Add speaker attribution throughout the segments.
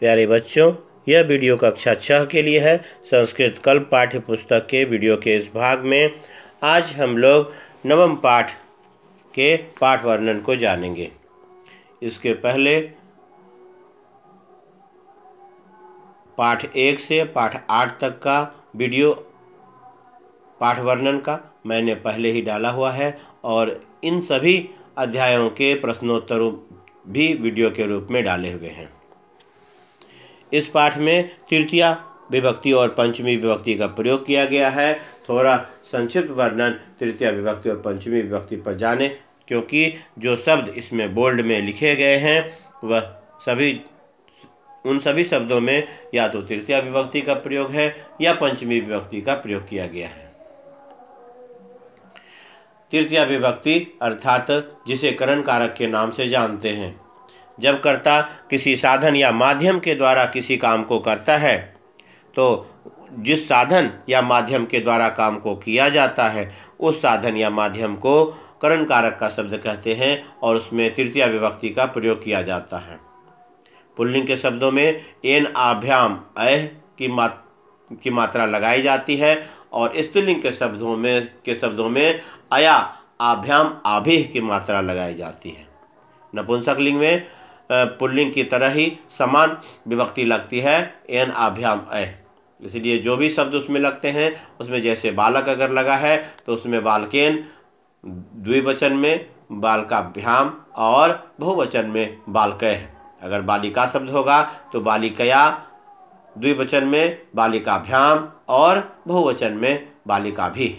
Speaker 1: प्यारे बच्चों यह वीडियो कक्षा छः के लिए है संस्कृत कल्प पाठ्य पुस्तक के वीडियो के इस भाग में आज हम लोग नवम पाठ के पाठ वर्णन को जानेंगे इसके पहले पाठ एक से पाठ आठ तक का वीडियो पाठ वर्णन का मैंने पहले ही डाला हुआ है और इन सभी अध्यायों के प्रश्नोत्तर भी वीडियो के रूप में डाले हुए हैं इस पाठ में तृतीया विभक्ति और पंचमी विभक्ति का प्रयोग किया गया है थोड़ा संक्षिप्त वर्णन तृतीय विभक्ति और पंचमी विभक्ति पर जाने क्योंकि जो शब्द इसमें बोल्ड में लिखे गए हैं वह सभी उन सभी शब्दों में या तो तृतीय विभक्ति का प्रयोग है या पंचमी विभक्ति का प्रयोग किया गया है तृतीय विभक्ति अर्थात जिसे करण कारक के नाम से जानते हैं जब कर्ता किसी साधन या माध्यम के द्वारा किसी काम को करता है तो जिस साधन या माध्यम के द्वारा काम को किया जाता है उस साधन या माध्यम को करण कारक का शब्द कहते हैं और उसमें तृतीय विभक्ति का प्रयोग किया जाता है पुल्लिंग के शब्दों में एन आभ्याम अह की मात की मात्रा लगाई जाती है और स्त्रीलिंग के शब्दों में के शब्दों में अया आभ्याम आभिह की मात्रा लगाई जाती है नपुंसक लिंग में पुल्लिंग की तरह ही समान विभक्ति लगती है एन आभ्याम ए इसलिए जो भी शब्द उसमें लगते हैं उसमें जैसे बालक अगर लगा है तो उसमें बालकेन द्विवचन में बालकाभ्याम और बहुवचन में बालकय अगर बालिका शब्द होगा तो बालिकया द्विवचन में बालिकाभ्याम और बहुवचन में बालिका भी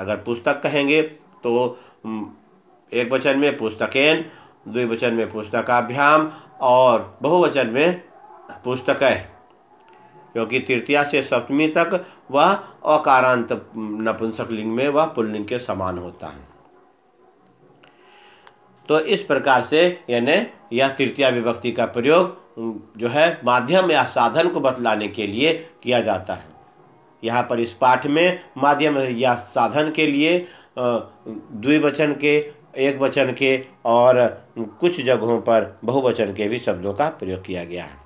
Speaker 1: अगर पुस्तक कहेंगे तो एक वचन में पुस्तकेन द्विवचन में पुस्तकाभ्याम और बहुवचन में पुस्तक है क्योंकि तृतीया से सप्तमी तक वह अकारांत नपुंसक लिंग में वह पुल्लिंग के समान होता है तो इस प्रकार से यानी यह तृतीया विभक्ति का प्रयोग जो है माध्यम या साधन को बतलाने के लिए किया जाता है यहाँ पर इस पाठ में माध्यम या साधन के लिए द्विवचन के एक वचन के और कुछ जगहों पर बहुवचन के भी शब्दों का प्रयोग किया गया है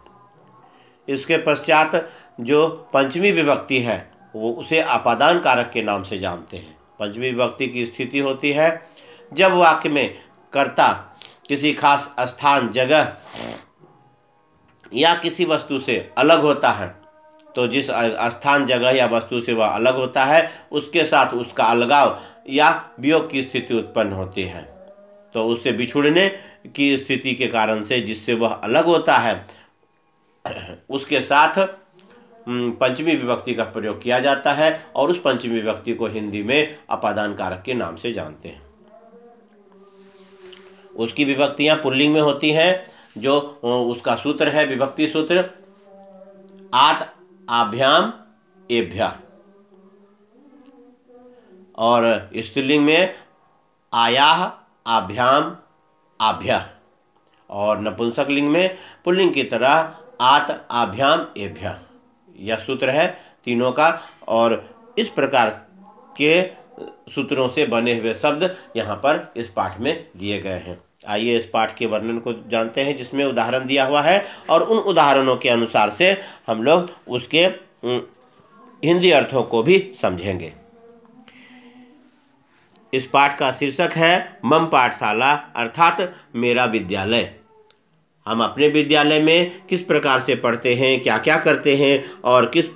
Speaker 1: इसके पश्चात जो पंचमी विभक्ति है वो उसे आपादान कारक के नाम से जानते हैं पंचमी विभक्ति की स्थिति होती है जब वाक्य में कर्ता किसी खास स्थान जगह या किसी वस्तु से अलग होता है तो जिस स्थान जगह या वस्तु से वह अलग होता है उसके साथ उसका अलगाव या वियोग की स्थिति उत्पन्न होती है तो उससे बिछुड़ने की स्थिति के कारण से जिससे वह अलग होता है उसके साथ पंचमी विभक्ति का प्रयोग किया जाता है और उस पंचमी विभक्ति को हिंदी में अपादान कारक के नाम से जानते हैं उसकी विभक्तियां पुल्लिंग में होती हैं जो उसका सूत्र है विभक्ति सूत्र आत आभ्याम एभ्या और स्त्रीलिंग में आया आभ्याम आभ्या और नपुंसक लिंग में पुल्लिंग की तरह आत आभ्याम एभ्या यह सूत्र है तीनों का और इस प्रकार के सूत्रों से बने हुए शब्द यहाँ पर इस पाठ में दिए गए हैं आइए इस पाठ के वर्णन को जानते हैं जिसमें उदाहरण दिया हुआ है और उन उदाहरणों के अनुसार से हम लोग उसके हिंदी अर्थों को भी समझेंगे इस पाठ का शीर्षक है मम पाठशाला अर्थात मेरा विद्यालय हम अपने विद्यालय में किस प्रकार से पढ़ते हैं क्या क्या करते हैं और किस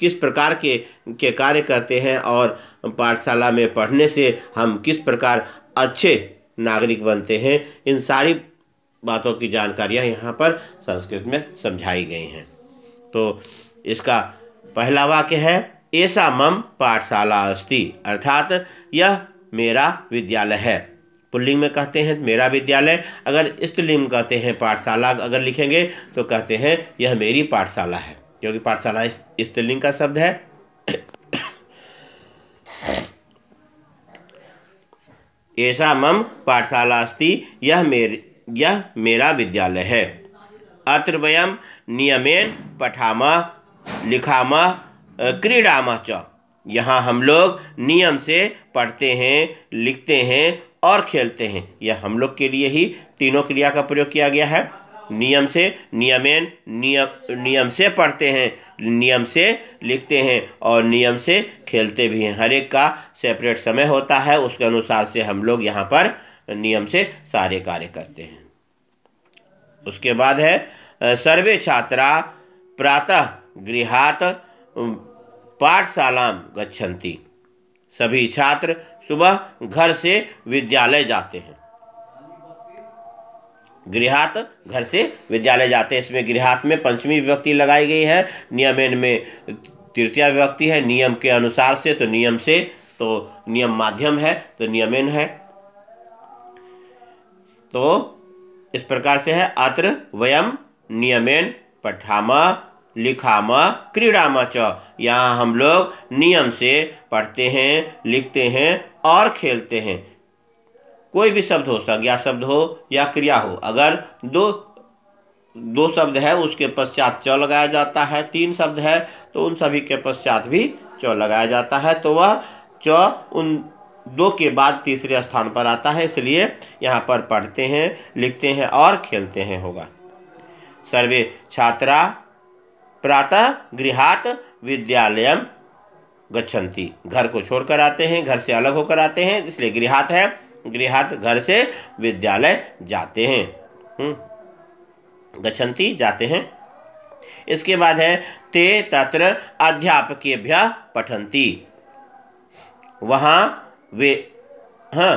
Speaker 1: किस प्रकार के के कार्य करते हैं और पाठशाला में पढ़ने से हम किस प्रकार अच्छे नागरिक बनते हैं इन सारी बातों की जानकारियाँ यहाँ पर संस्कृत में समझाई गई हैं तो इसका पहला वाक्य है ऐसा मम पाठशाला अस्ति अर्थात यह मेरा विद्यालय है पुल्लिंग में कहते हैं मेरा विद्यालय अगर स्त्रीलिंग कहते हैं पाठशाला अगर लिखेंगे तो कहते हैं यह मेरी पाठशाला है क्योंकि पाठशाला स्त्रीलिंग का शब्द है ऐसा मम पाठशाला अस्ति यह मेर यह मेरा विद्यालय है अत्र वयम नियमेन पठाम लिखाम क्रीड़ाम च यहाँ हम लोग नियम से पढ़ते हैं लिखते हैं और खेलते हैं यह हम लोग के लिए ही तीनों क्रिया का प्रयोग किया गया है नियम से नियमेन नियम नियम से पढ़ते हैं नियम से लिखते हैं और नियम से खेलते भी हैं हर एक का सेपरेट समय होता है उसके अनुसार से हम लोग यहाँ पर नियम से सारे कार्य करते हैं उसके बाद है सर्वे छात्रा प्रातः गृहात पाठशाला गच्छन्ति सभी छात्र सुबह घर से विद्यालय जाते हैं गृहात घर से विद्यालय जाते हैं इसमें गृहात में पंचमी विभक्ति लगाई गई है एन में तृतीय विभक्ति है नियम के अनुसार से तो नियम से तो नियम माध्यम है तो नियमेन है तो इस प्रकार से है अत्र वयम नियमेन पठामा लिखामा क्रीड़ामा च यहाँ हम लोग नियम से पढ़ते हैं लिखते हैं और खेलते हैं कोई भी शब्द हो संज्ञा शब्द हो या क्रिया हो अगर दो दो शब्द है उसके पश्चात च लगाया जाता है तीन शब्द है तो उन सभी के पश्चात भी च लगाया जाता है तो वह च उन दो के बाद तीसरे स्थान पर आता है इसलिए यहाँ पर पढ़ते हैं लिखते हैं और खेलते हैं होगा सर्वे छात्रा प्रातः गृहात विद्यालय गच्छन्ति घर को छोड़कर आते हैं घर से अलग होकर आते हैं इसलिए गृहात है गृहात घर से विद्यालय जाते हैं हम्म, गच्छन्ति जाते हैं इसके बाद है ते तत्र अध्यापकेभ्य पठन्ति वहाँ वे हाँ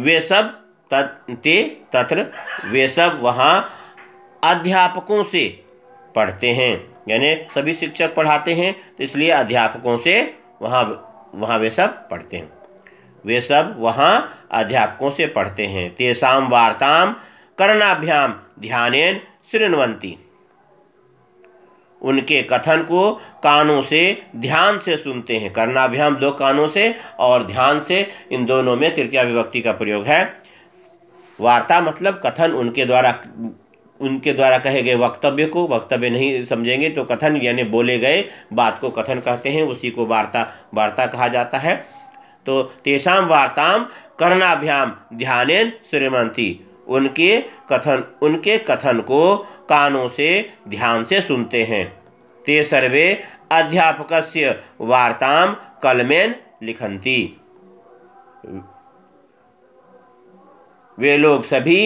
Speaker 1: वे सब ते तत्र वे सब वहाँ अध्यापकों से पढ़ते हैं यानी सभी शिक्षक पढ़ाते हैं तो इसलिए अध्यापकों से वहाँ वहाँ वे सब पढ़ते हैं वे सब वहाँ अध्यापकों से पढ़ते हैं तेसाम वार्ताम कर्णाभ्याम ध्यान श्रृणवंती उनके कथन को कानों से ध्यान से सुनते हैं कर्णाभ्याम दो कानों से और ध्यान से इन दोनों में तृतीया विभक्ति का प्रयोग है वार्ता मतलब कथन उनके द्वारा उनके द्वारा कहे गए वक्तव्य को वक्तव्य नहीं समझेंगे तो कथन यानी बोले गए बात को कथन कहते हैं उसी को वार्ता वार्ता कहा जाता है तो तेषा वार्ता कर्णाभ्याम ध्यानेन श्रीमती उनके कथन उनके कथन को कानों से ध्यान से सुनते हैं ते सर्वे अध्यापक वार्ता कलमेन लिखती वे लोग सभी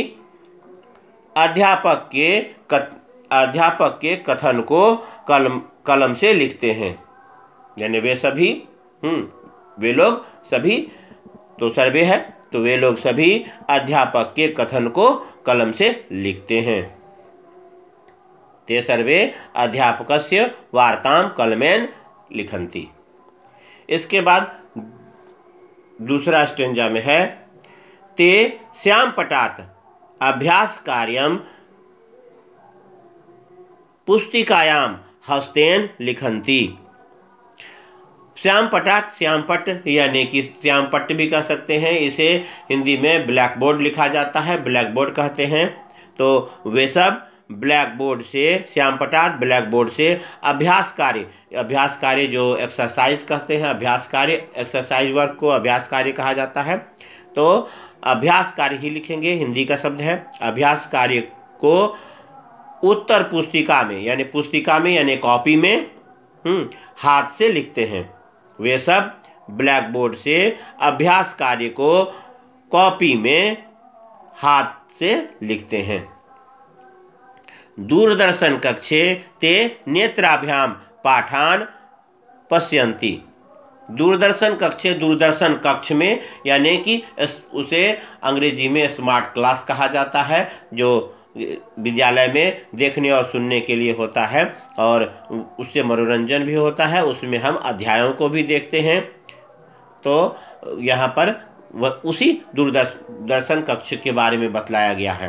Speaker 1: अध्यापक के कथ अध्यापक के कथन को कलम कलम से लिखते हैं यानी वे सभी हम्म, वे लोग सभी तो सर्वे है तो वे लोग सभी अध्यापक के कथन को कलम से लिखते हैं ते सर्वे अध्यापक से वार्ताम कलमेन लिखती इसके बाद दूसरा स्टेंजा में है ते श्याम पटात अभ्यास कार्यम पुस्तिकायाम हस्तेन लिखंती श्याम पटात श्याम पट यानी कि श्याम भी कह सकते हैं इसे हिंदी में ब्लैक बोर्ड लिखा जाता है ब्लैक बोर्ड कहते हैं तो वे सब ब्लैक बोर्ड से श्याम पटात ब्लैक बोर्ड से अभ्यास कार्य अभ्यास कार्य जो एक्सरसाइज कहते हैं अभ्यास कार्य एक्सरसाइज वर्क को अभ्यास कार्य कहा जाता है तो अभ्यास कार्य ही लिखेंगे हिंदी का शब्द है अभ्यास कार्य को उत्तर पुस्तिका में यानी पुस्तिका में यानी कॉपी में हम्म, हाथ से लिखते हैं वे सब ब्लैक बोर्ड से अभ्यास कार्य को कॉपी में हाथ से लिखते हैं दूरदर्शन कक्षे ते नेत्राभ्याम पाठान पश्यंती दूरदर्शन कक्षे दूरदर्शन कक्ष में यानी कि उसे अंग्रेजी में स्मार्ट क्लास कहा जाता है जो विद्यालय में देखने और सुनने के लिए होता है और उससे मनोरंजन भी होता है उसमें हम अध्यायों को भी देखते हैं तो यहाँ पर वह उसी दूरदर्शन कक्ष के बारे में बतलाया गया है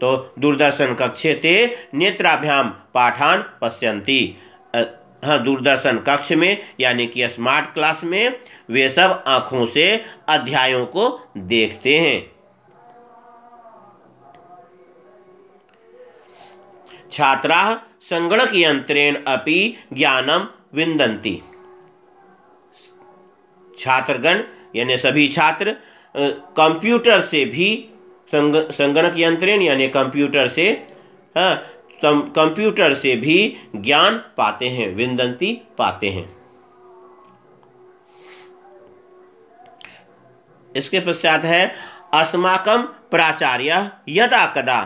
Speaker 1: तो दूरदर्शन कक्षे ते नेत्राभ्याम पाठान पश्यंती हाँ दूरदर्शन कक्ष में यानी कि स्मार्ट क्लास में वे सब आँखों से अध्यायों को देखते हैं छात्रा संगणक यंत्रेण अपि ज्ञान विंदती छात्रगण यानी सभी छात्र कंप्यूटर से भी संग, संगणक यंत्रेण यानी कंप्यूटर से हाँ कंप्यूटर से भी ज्ञान पाते हैं विंदंती पाते हैं इसके पश्चात है अस्माकम प्राचार्य यदा कदा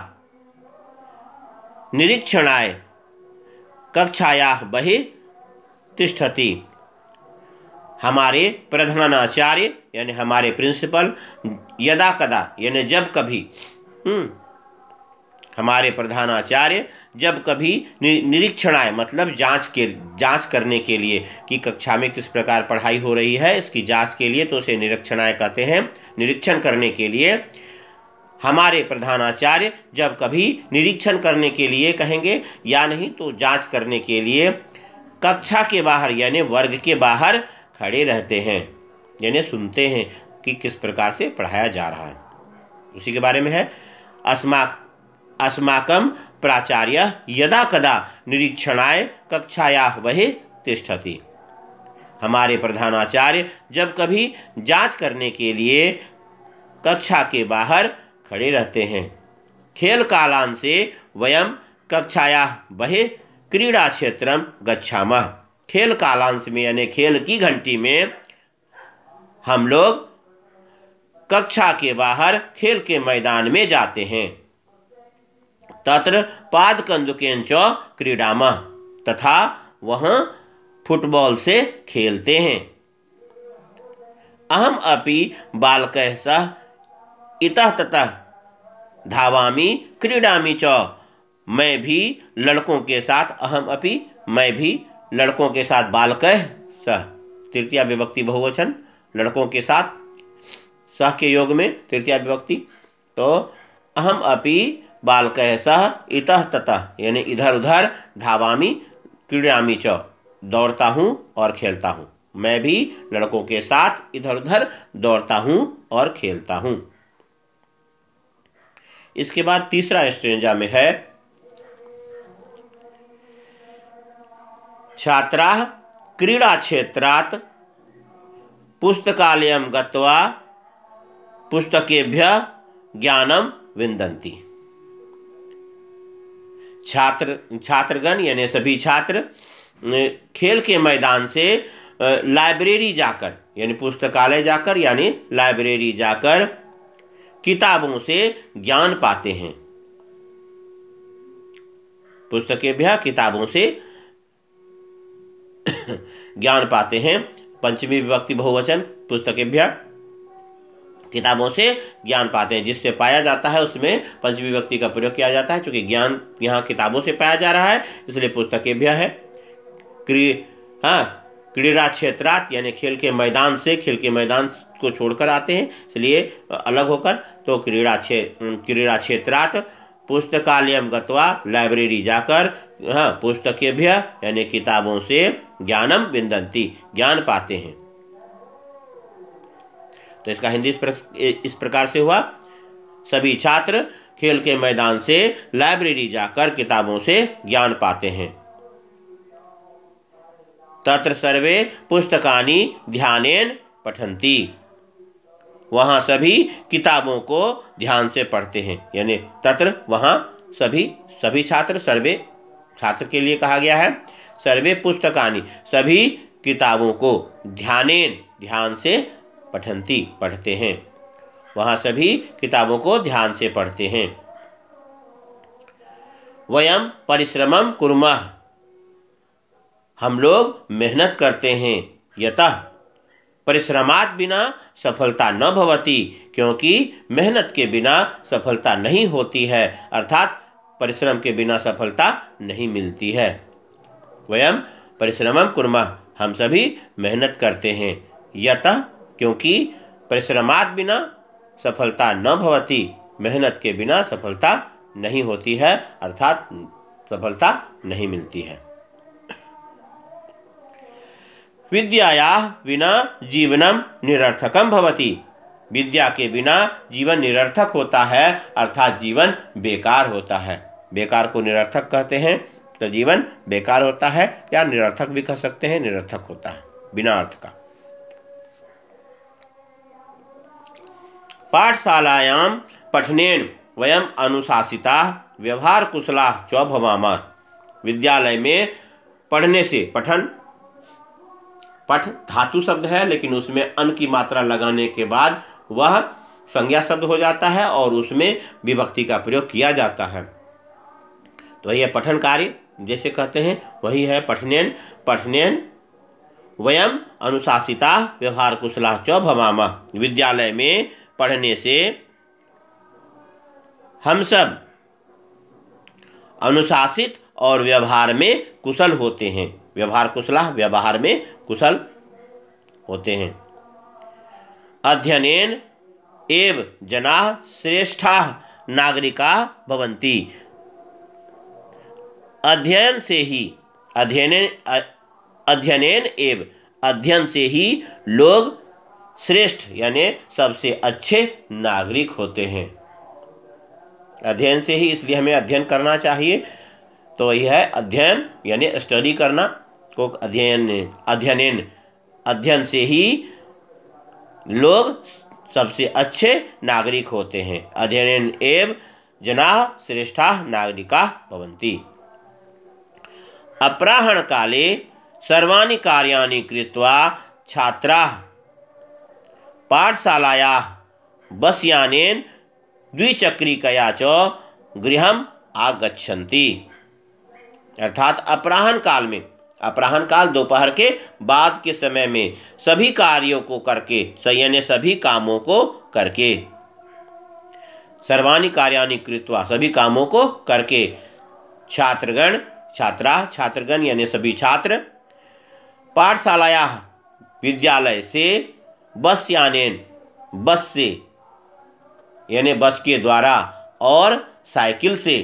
Speaker 1: निरीक्षणाय कक्षाया बहि तिष्ठती हमारे प्रधानाचार्य यानी हमारे प्रिंसिपल यदा कदा यानी जब कभी हम्म, हमारे प्रधानाचार्य जब कभी निरीक्षण आए मतलब जांच के जांच करने के लिए कि कक्षा में किस प्रकार पढ़ाई हो रही है इसकी जांच के लिए तो उसे निरीक्षणाय कहते हैं निरीक्षण करने के लिए हमारे प्रधानाचार्य जब कभी निरीक्षण करने के लिए कहेंगे या नहीं तो जांच करने के लिए कक्षा के बाहर यानी वर्ग के बाहर खड़े रहते हैं यानी सुनते हैं कि किस प्रकार से पढ़ाया जा रहा है उसी के बारे में है अस्मा अस्माकम प्राचार्य यदा कदा निरीक्षणाय कक्षाया वह तिष्ठति हमारे प्रधानाचार्य जब कभी जांच करने के लिए कक्षा के बाहर खड़े रहते हैं खेल कालान से वयम कक्षाया बहे क्रीड़ा क्षेत्र गच्छाम खेल कालांश में यानी खेल की घंटी में हम लोग कक्षा के बाहर खेल के मैदान में जाते हैं तत्र पादकंदुकेंच क्रीडाम तथा वह फुटबॉल से खेलते हैं अहम अपि बालक सह इतः ततः धावामी क्रीडामी च मैं भी लड़कों के साथ अहम अपि मैं भी लड़कों के साथ बालक सह तृतीय विभक्ति बहुवचन लड़कों के साथ सह के योग में तृतीय विभक्ति तो अहम अपि बालक सह इतः ततः यानी इधर उधर धावामी क्रीड़ामी च दौड़ता हूँ और खेलता हूँ मैं भी लड़कों के साथ इधर उधर दौड़ता हूँ और खेलता हूँ इसके बाद तीसरा स्टेंजा में है छात्रा क्रीड़ा क्षेत्रात पुस्तकालय गत्वा पुस्तकेभ्य ज्ञानम विंदंती छात्र छात्रगण यानी सभी छात्र खेल के मैदान से लाइब्रेरी जाकर यानी पुस्तकालय जाकर यानी लाइब्रेरी जाकर किताबों से ज्ञान पाते हैं पुस्तकेभ्य किताबों से ज्ञान पाते हैं पंचमी विभक्ति बहुवचन पुस्तकेभ्य किताबों से ज्ञान पाते हैं जिससे पाया जाता है उसमें पंचमी विभक्ति का प्रयोग किया जाता है क्योंकि ज्ञान यहाँ किताबों से पाया जा रहा है इसलिए पुस्तकेभ्य है क्री हाँ क्रीड़ा क्षेत्रात यानी खेल के मैदान से खेल के मैदान को छोड़कर आते हैं इसलिए अलग होकर तो क्रीड़ा क्षेत्र क्रीड़ा क्षेत्रात पुस्तकालय गत्वा लाइब्रेरी जाकर हाँ पुस्तकेभ्य यानी किताबों से ज्ञानम विंदंती ज्ञान पाते हैं तो इसका हिंदी इस, इस प्रकार से हुआ सभी छात्र खेल के मैदान से लाइब्रेरी जाकर किताबों से ज्ञान पाते हैं तत्र सर्वे पुस्तकानि ध्यानेन पठन्ति वहाँ सभी किताबों को ध्यान से पढ़ते हैं यानी तत्र वहाँ सभी सभी छात्र सर्वे छात्र के लिए कहा गया है सर्वे पुस्तकानि सभी किताबों को ध्यानेन ध्यान से पठंती पढ़ते हैं वहाँ सभी किताबों को ध्यान से पढ़ते हैं वयम परिश्रम कुर्मः हम लोग मेहनत करते हैं यतः परिश्रमात बिना सफलता न भवती क्योंकि मेहनत के बिना सफलता नहीं होती है अर्थात परिश्रम के बिना सफलता नहीं मिलती है वयम परिश्रम कुर्मा हम सभी मेहनत करते हैं यत क्योंकि परिश्रमात बिना सफलता न भवती मेहनत के बिना सफलता नहीं होती है अर्थात सफलता नहीं मिलती है विद्याया बिना जीवनम निरर्थकम भवति विद्या के बिना जीवन निरर्थक होता है अर्थात जीवन बेकार होता है बेकार को निरर्थक कहते हैं तो जीवन बेकार होता है या निरर्थक भी कह सकते हैं निरर्थक होता है बिना अर्थ का पाठशालायाम पठनेन वयम अनुशासिता व्यवहार कुशला च भवामा विद्यालय में पढ़ने से पठन पठ धातु शब्द है लेकिन उसमें अन की मात्रा लगाने के बाद वह संज्ञा शब्द हो जाता है और उसमें विभक्ति का प्रयोग किया जाता है तो यह पठन कार्य जैसे कहते हैं वही है पठनेन पठनेन वयम अनुशासिता व्यवहार कुशला च भवामा विद्यालय में पढ़ने से हम सब अनुशासित और व्यवहार में कुशल होते हैं व्यवहार कुशला व्यवहार में कुशल होते हैं अध्ययन एव जना श्रेष्ठा नागरिका भवंती अध्ययन से ही अध्ययन अध्ययन एव अध्ययन से ही लोग श्रेष्ठ यानी सबसे अच्छे नागरिक होते हैं अध्ययन से ही इसलिए हमें अध्ययन करना चाहिए तो यह है अध्ययन यानी स्टडी करना को अध्ययन अध्ययन अध्ययन से ही लोग सबसे अच्छे नागरिक होते हैं अध्ययन एव जना श्रेष्ठा नागरिका भवंती अपराहण काले सर्वाणी कार्याणि कृत्वा पाठशालाया बस बसयानेन द्विचक्रिकया च गृह आगछती अर्थात अपराहन काल में अपराहन काल दोपहर के बाद के समय में सभी कार्यों को करके सयन सभी कामों को करके सर्वानी कार्याणी कृत्वा सभी कामों को करके छात्रगण छात्रा छात्रगण यानी सभी छात्र पाठशालाया विद्यालय से बस यान बस से यानी बस के द्वारा और साइकिल से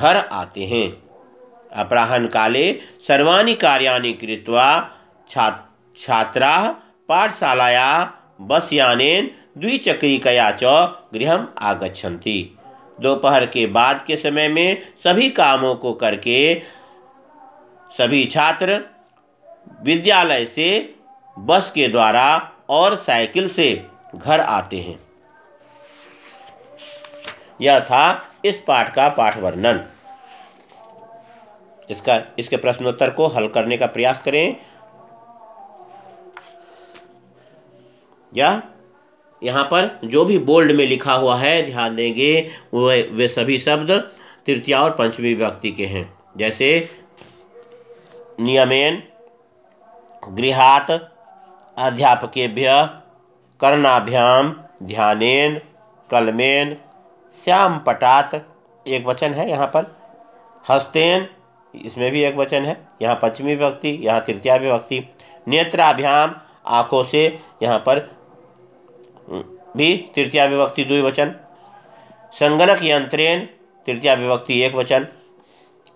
Speaker 1: घर आते हैं अपराहन काले सर्वाणी कार्याण कृत्वा छा छात्रा पाठशालाया बस यानेन द्विचक्रिकया च गृह आगच्छन्ति दोपहर के बाद के समय में सभी कामों को करके सभी छात्र विद्यालय से बस के द्वारा और साइकिल से घर आते हैं यह था इस पाठ का पाठ वर्णन इसका इसके प्रश्नोत्तर को हल करने का प्रयास करें या यहाँ पर जो भी बोल्ड में लिखा हुआ है ध्यान देंगे वे वे सभी शब्द तृतीया और पंचमी व्यक्ति के हैं जैसे नियमेन गृहात अध्यापकेभ्य कर्णाभ्याम ध्यानेन कलमेन श्याम पटात एक वचन है यहाँ पर हस्तेन इसमें भी एक वचन है यहाँ पश्चिमी विभक्ति यहाँ तृतीया विभक्ति नेत्राभ्याम आँखों से यहाँ पर हम्म, भी तृतीया विभक्ति द्विवचन संगणक यंत्रेण तृतीया विभक्ति एक वचन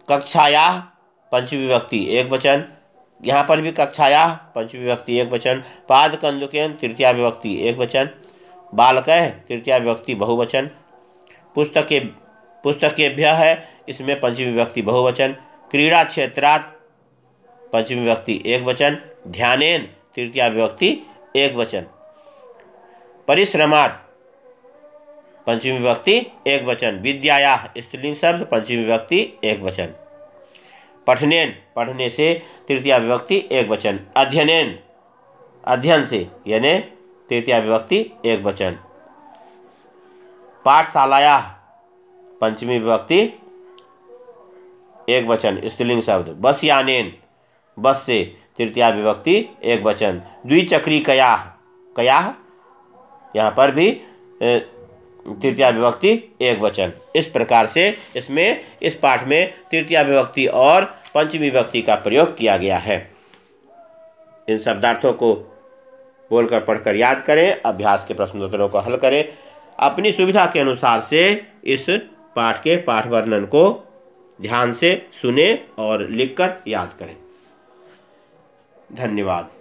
Speaker 1: कक्षाया पंचमी विभक्ति एक वचन यहाँ पर भी कक्षाया पंचमी विभक्ति एक वचन पाद कंदुकेन तृतीया विभक्ति एक वचन बालक तृतीया विभक्ति बहुवचन के पुस्तकेभ्य है इसमें पंचमी विभक्ति बहुवचन क्रीड़ा क्षेत्रात पंचमी व्यक्ति एक वचन ध्यानेन तृतीय व्यक्ति एक वचन परिश्रमात पंचमी व्यक्ति एक वचन विद्याया स्त्रीलिंग शब्द पंचमी व्यक्ति एक वचन पठनेन पढ़ने से तृतीय व्यक्ति एक वचन अध्ययनेन अध्ययन से यानी तृतीय व्यक्ति एक वचन पाठशालाया पंचमी व्यक्ति एक वचन स्त्रीलिंग शब्द बस यानेन बस से तृतीया विभक्ति एक वचन द्विचक्री कया कया यहाँ पर भी तृतीया विभक्ति एक वचन इस प्रकार से इसमें इस पाठ में तृतीया विभक्ति और पंचमी विभक्ति का प्रयोग किया गया है इन शब्दार्थों को बोलकर पढ़कर याद करें अभ्यास के प्रश्नोत्तरों को हल करें अपनी सुविधा के अनुसार से इस पाठ के पाठ वर्णन को ध्यान से सुने और लिखकर याद करें धन्यवाद